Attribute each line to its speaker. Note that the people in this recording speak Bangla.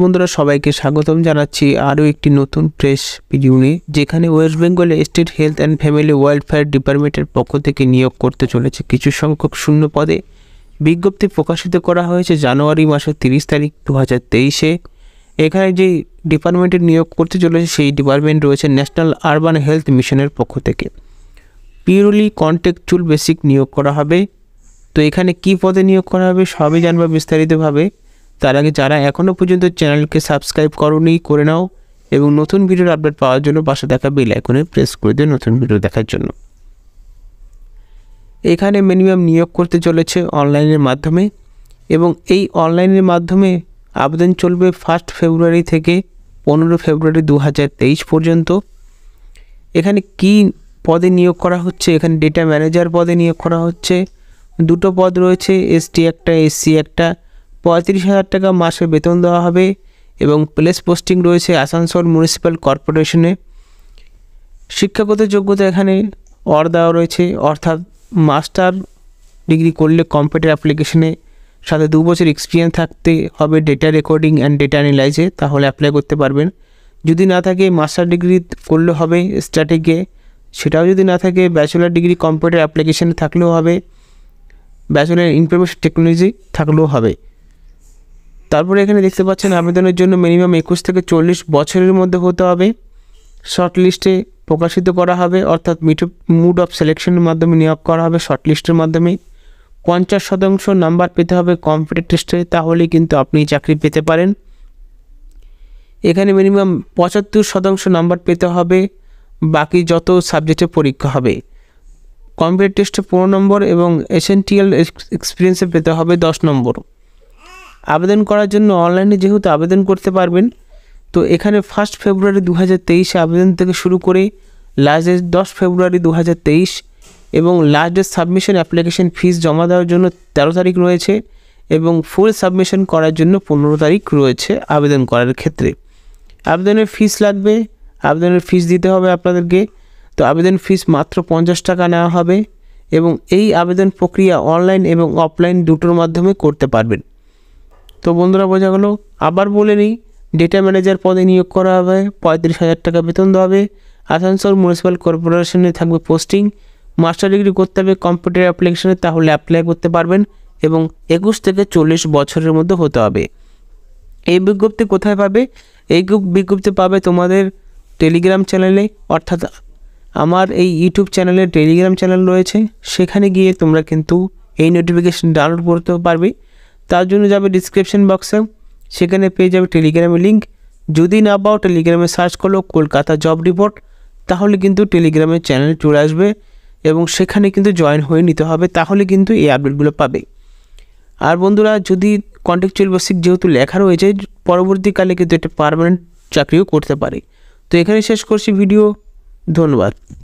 Speaker 1: বন্ধুরা সবাইকে স্বাগতম জানাচ্ছি আরও একটি নতুন প্রেস ভিডিও নিয়ে যেখানে ওয়েস্ট বেঙ্গলে state health and family welfare ডিপার্টমেন্টের পক্ষ থেকে নিয়োগ করতে চলেছে কিছু সংখ্যক শূন্য পদে বিজ্ঞপ্তি প্রকাশিত করা হয়েছে জানুয়ারি মাসের তিরিশ তারিখ দু হাজার তেইশে এখানে যে ডিপার্টমেন্টের নিয়োগ করতে চলেছে সেই ডিপার্টমেন্ট রয়েছে ন্যাশনাল আরবান হেলথ মিশনের পক্ষ থেকে পিউরলি কন্ট্যাক্টচুয়াল বেসিক নিয়োগ করা হবে তো এখানে কি পদে নিয়োগ করা হবে সবই জানবা বিস্তারিতভাবে তার আগে যারা এখনও পর্যন্ত চ্যানেলকে সাবস্ক্রাইব করনি করে নাও এবং নতুন ভিডিওর আপডেট পাওয়ার জন্য পাশে দেখা বেল আইকনে প্রেস করে দিও নতুন ভিডিও দেখার জন্য এখানে মিনিমাম নিয়োগ করতে চলেছে অনলাইনের মাধ্যমে এবং এই অনলাইনের মাধ্যমে আবেদন চলবে ফার্স্ট ফেব্রুয়ারি থেকে পনেরো ফেব্রুয়ারি দু পর্যন্ত এখানে কি পদে নিয়োগ করা হচ্ছে এখানে ডেটা ম্যানেজার পদে নিয়োগ করা হচ্ছে দুটো পদ রয়েছে এসটি একটা এসসি একটা পঁয়ত্রিশ হাজার টাকা মাসে বেতন দেওয়া হবে এবং প্লেস পোস্টিং রয়েছে আসানসোল মিউনিসিপ্যাল কর্পোরেশনে শিক্ষাগত যোগ্যতা এখানে অর দেওয়া রয়েছে অর্থাৎ মাস্টার ডিগ্রি করলে কম্পিউটার অ্যাপ্লিকেশনে সাথে দু বছর এক্সপিরিয়েন্স থাকতে হবে ডেটা রেকর্ডিং অ্যান্ড ডেটা অ্যানালাইজে তাহলে অ্যাপ্লাই করতে পারবেন যদি না থাকে মাস্টার ডিগ্রি করলে হবে স্ট্র্যাটেগে সেটাও যদি না থাকে ব্যাচেলার ডিগ্রি কম্পিউটার অ্যাপ্লিকেশানে থাকলেও হবে ব্যাচেলার ইনফরমেশন টেকনোলজি থাকলেও হবে তারপরে এখানে দেখতে পাচ্ছেন আবেদনের জন্য মিনিমাম একুশ থেকে চল্লিশ বছরের মধ্যে হতে হবে শর্ট লিস্টে প্রকাশিত করা হবে অর্থাৎ মুড অফ সিলেকশনের মাধ্যমে নিয়োগ করা হবে শর্ট লিস্টের মাধ্যমে পঞ্চাশ শতাংশ নাম্বার পেতে হবে কম্পিউটার টেস্টে তাহলেই কিন্তু আপনি চাকরি পেতে পারেন এখানে মিনিমাম পঁচাত্তর শতাংশ নাম্বার পেতে হবে বাকি যত সাবজেক্টে পরীক্ষা হবে কম্পিউটার টেস্টে পনেরো নম্বর এবং এসেন্টিয়াল এক্সপিরিয়েন্সে পেতে হবে দশ নম্বর আবেদন করার জন্য অনলাইনে যেহেতু আবেদন করতে পারবেন তো এখানে ফার্স্ট ফেব্রুয়ারি দু হাজার তেইশে আবেদন থেকে শুরু করে লাস্ট ডেট দশ ফেব্রুয়ারি দু হাজার তেইশ এবং last date submission application fees জমা দেওয়ার জন্য তেরো তারিখ রয়েছে এবং ফুল সাবমিশন করার জন্য পনেরো তারিখ রয়েছে আবেদন করার ক্ষেত্রে আবেদনের ফিস লাগবে আবেদনের ফিস দিতে হবে আপনাদেরকে তো আবেদন ফিস মাত্র পঞ্চাশ টাকা নেওয়া হবে এবং এই আবেদন প্রক্রিয়া অনলাইন এবং অফলাইন দুটোর মাধ্যমে করতে পারবেন তো বন্ধুরা বোঝা গেলো আবার বলে নিই ডেটা ম্যানেজার পদে নিয়োগ করা হবে পঁয়ত্রিশ হাজার টাকা বেতন দেওয়া হবে আসানসোল মিউনিসিপ্যাল কর্পোরেশনে থাকবে পোস্টিং মাস্টার ডিগ্রি করতে হবে কম্পিউটার অ্যাপ্লিকেশনে তাহলে অ্যাপ্লাই করতে পারবেন এবং একুশ থেকে চল্লিশ বছরের মধ্যে হতে হবে এই বিজ্ঞপ্তি কোথায় পাবে এই বিজ্ঞপ্তি পাবে তোমাদের টেলিগ্রাম চ্যানেলে অর্থাৎ আমার এই ইউটিউব চ্যানেলে টেলিগ্রাম চ্যানেল রয়েছে সেখানে গিয়ে তোমরা কিন্তু এই নোটিফিকেশন ডাউনলোড করতে পারবে তার জন্য যাবে ডিসক্রিপশন বক্সে সেখানে পেয়ে যাবে টেলিগ্রামের লিঙ্ক যদি না পাও টেলিগ্রামে সার্চ করলো কলকাতা জব রিপোর্ট তাহলে কিন্তু টেলিগ্রামের চ্যানেল চলে আসবে এবং সেখানে কিন্তু জয়েন হয়ে নিতে হবে তাহলে কিন্তু এই আপডেটগুলো পাবে আর বন্ধুরা যদি কন্ট্রাকচুয়াল বেসিক যেহেতু লেখা রয়েছে পরবর্তীকালে কিন্তু এটা পারমানেন্ট চাকরিও করতে পারে তো এখানে শেষ করছি ভিডিও ধন্যবাদ